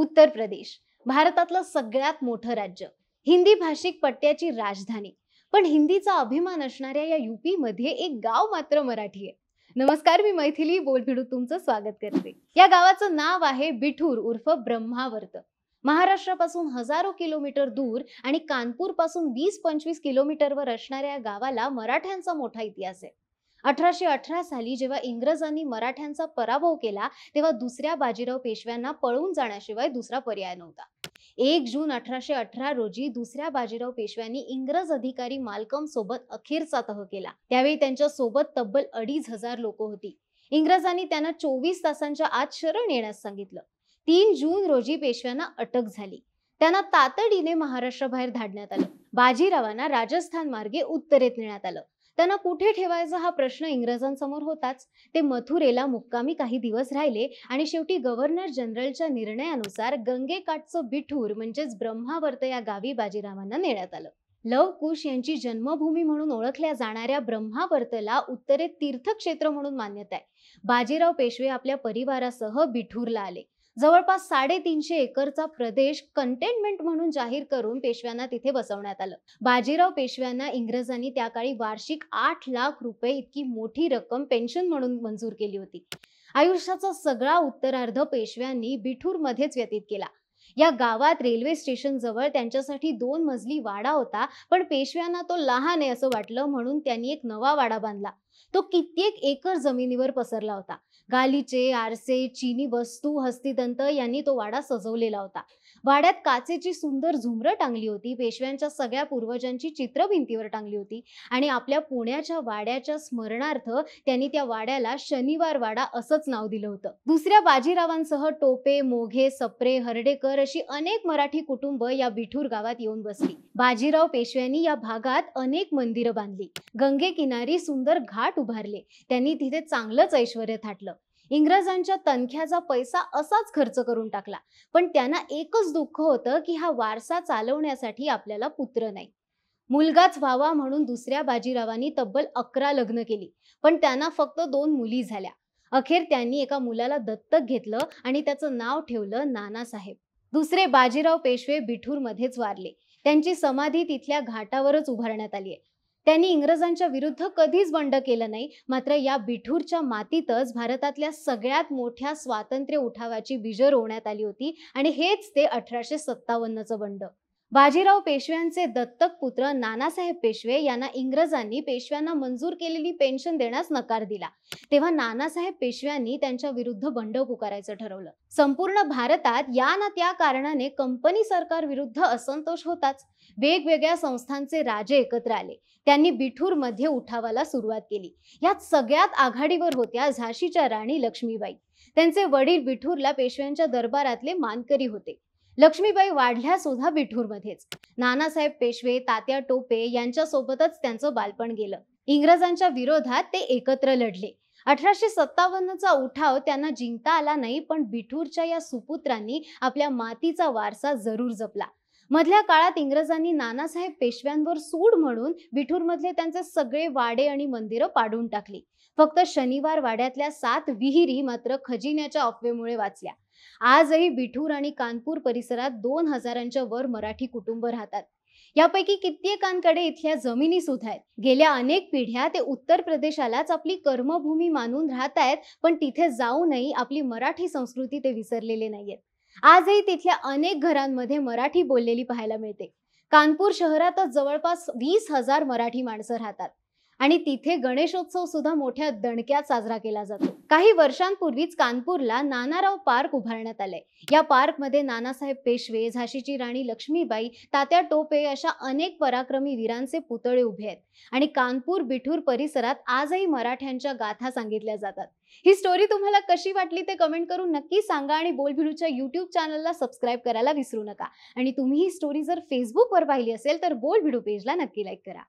उत्तर प्रदेश भारतातलं सगळ्यात मोठं राज्य हिंदी भाषिक पट्ट्याची राजधानी पण हिंदीचा अभिमान असणाऱ्या या युपी मध्ये एक गाव मात्र मराठी आहे नमस्कार मी मैथिली बोलभिडू तुमचं स्वागत करते या गावाचं नाव आहे बिठूर उर्फ ब्रह्मावर्त महाराष्ट्रापासून हजारो किलोमीटर दूर आणि कानपूर पासून वीस पंचवीस किलोमीटरवर असणाऱ्या या गावाला मराठ्यांचा मोठा इतिहास आहे अठराशे अठरा साली जेव्हा इंग्रजांनी मराठ्यांचा पराभव केला तेव्हा दुसऱ्या बाजीराव पेशव्यांना पळून जाण्याशिवाय दुसरा पर्याय नव्हता एक जून अठराशे अठरा रोजी दुसऱ्या बाजीराव पेशव्यांनी इंग्रज अधिकारी मालकम सोबत अखेरचा तह केला त्यावेळी त्यांच्या सोबत तब्बल अडीच हजार लोक होती इंग्रजांनी त्यांना चोवीस तासांच्या आत शरण येण्यास सांगितलं तीन जून रोजी पेशव्यांना अटक झाली त्यांना तातडीने महाराष्ट्राबाहेर धाडण्यात आलं बाजीरावांना राजस्थान मार्गे उत्तरेत नेण्यात आलं त्यांना कुठे ठेवायचा हा प्रश्न इंग्रजांसमोर होताच ते मथुरेला मुक्कामी काही दिवस राहिले आणि शेवटी गव्हर्नर जनरलच्या निर्णयानुसार गंगेकाठचं बिठूर म्हणजेच ब्रह्मावर्त या गावी बाजीरावांना नेण्यात आलं लव कुश यांची जन्मभूमी म्हणून ओळखल्या जाणाऱ्या ब्रह्मावर्तला उत्तरेत तीर्थक्षेत्र म्हणून मान्यता आहे बाजीराव पेशवे आपल्या परिवारासह बिठूरला आले जवळपास साडेतीनशे एकरचा प्रदेश कंटेनमेंट म्हणून जाहीर करून पेशव्यांना तिथे बसवण्यात आलं बाजीराव पेशव्यांना इंग्रजांनी त्या काळी वार्षिक आठ लाख रुपये इतकी मोठी रक्कम पेन्शन म्हणून मंजूर केली होती आयुष्याचा सगळा उत्तरार्ध पेशव्यांनी बिठूर मध्येच व्यतीत केला या गावात रेल्वे स्टेशन जवळ त्यांच्यासाठी दोन मजली वाडा होता पण पेशव्यांना तो लहान आहे असं वाटलं म्हणून त्यांनी एक नवा वाडा बांधला तो कित्येक एकर जमिनीवर पसरला होता गालीचे आरसे चीनी वस्तू हस्तिदंत यांनी तो वाडा सजवलेला होता वाड्यात काचेची सुंदर झुमरं टांगली होती पेशव्यांच्या सगळ्या पूर्वजांची चित्र भिंतीवर टांगली होती आणि आपल्या पुण्याच्या वाड्याच्या स्मरणार्थ त्यांनी त्या वाड्याला शनिवार वाडा असंच नाव दिलं होतं दुसऱ्या बाजीरावांसह टोपे मोघे सप्रे हर्डेकर अशी अनेक मराठी कुटुंब या बिठूर गावात येऊन बसली बाजीराव पेशव्यांनी या भागात अनेक मंदिरं बांधली गंगे किनारी सुंदर घाट ताट उभारले त्यांनी तिथे चांगलंच ऐश्वर थाटलं इंग्रजांच्या तनख्याचा पैसा असाच खर्च करून टाकला पण त्यांना एकच दुःख होतं की हा वारसा चालवण्यासाठी आपल्याला पुत्र नाही मुलगाच व्हावा म्हणून दुसऱ्या बाजीरावांनी तब्बल अकरा लग्न केली पण त्यांना फक्त दोन मुली झाल्या अखेर त्यांनी एका मुलाला दत्तक घेतलं आणि त्याचं नाव ठेवलं नानासाहेब दुसरे बाजीराव पेशवे बिठूरमध्येच वारले त्यांची समाधी तिथल्या घाटावरच उभारण्यात आली आहे त्यांनी इंग्रजांच्या विरुद्ध कधीच बंड केलं नाही मात्र या बिठूरच्या मातीतच भारतातल्या सगळ्यात मोठ्या स्वातंत्र्य उठावाची बीज रोवण्यात आली होती आणि हेच ते अठराशे सत्तावन्नचं बंड बाजीराव पेशव्यांचे दत्तक पुत्र नानासाहेब पेशवे यांना इंग्रजांनी पेशव्यांना मंजूर केलेली पेन्शन देण्यास नकार दिला तेव्हा नानासाहेब पेशव्यांनी त्यांच्या विरुद्ध बंड पुकारायचं ठरवलं संपूर्ण भारतात या ना त्या कारणाने कंपनी सरकार विरुद्ध असंतोष होताच वेगवेगळ्या संस्थांचे राजे एकत्र आले त्यांनी बिठूर मध्ये उठावाला सुरुवात केली यात सगळ्यात आघाडीवर होत्या झाशीच्या राणी लक्ष्मीबाई त्यांचे वडील बिठूरला पेशव्यांच्या दरबारातले मानकरी होते लक्ष्मीबाई वाढल्या सुद्धा विठूरमध्येच नानासाहेब पेशवे तात्या टोपे यांच्यासोबतच त्यांचं बालपण गेलं इंग्रजांच्या विरोधात ते एकत्र लढले अठराशे सत्तावन्नचा उठाव त्यांना जिंकता आला नाही पण बिठूरच्या या सुपुत्रांनी आपल्या मातीचा वारसा जरूर जपला मधल्या काळात इंग्रजांनी नानासाहेब पेशव्यांवर सूड म्हणून मधले त्यांचे सगळे वाडे आणि मंदिरं पाडून टाकली फक्त शनिवार वाड्यातल्या सात विहिरी मात्र खजिन्याच्या अफवेमुळे वाचल्या आजही विठूर आणि कानपूर परिसरात दोन हजारांच्या वर मराठी कुटुंब राहतात यापैकी कित्येकांकडे इथल्या जमिनी सुद्धा आहेत गेल्या अनेक पिढ्या ते उत्तर प्रदेशालाच आपली कर्मभूमी मानून राहत आहेत पण तिथे जाऊनही आपली मराठी संस्कृती ते विसरलेले नाहीयेत आजही तिथल्या अनेक घरांमध्ये मराठी बोललेली पाहायला मिळते कानपूर शहरातच जवळपास वीस हजार मराठी माणसं राहतात आणि तिथे गणेशोत्सव सुद्धा मोठ्या दणक्यात साजरा केला जातो काही वर्षांपूर्वीच कानपूरला नानाराव पार्क उभारण्यात आले या पार्कमध्ये नानासाहेब पेशवे झाशीची राणी लक्ष्मीबाई तात्या टोपे अशा अनेक पराक्रमी वीरांचे पुतळे उभे आहेत आणि कानपूर बिठूर परिसरात आजही मराठ्यांच्या गाथा सांगितल्या जातात ही स्टोरी तुम्हाला कशी वाटली ते कमेंट करून नक्की सांगा आणि बोलभिडूच्या युट्यूब चॅनलला सबस्क्राईब करायला विसरू नका आणि तुम्ही ही स्टोरी जर फेसबुकवर पाहिली असेल तर बोलभिडू पेजला नक्की लाईक करा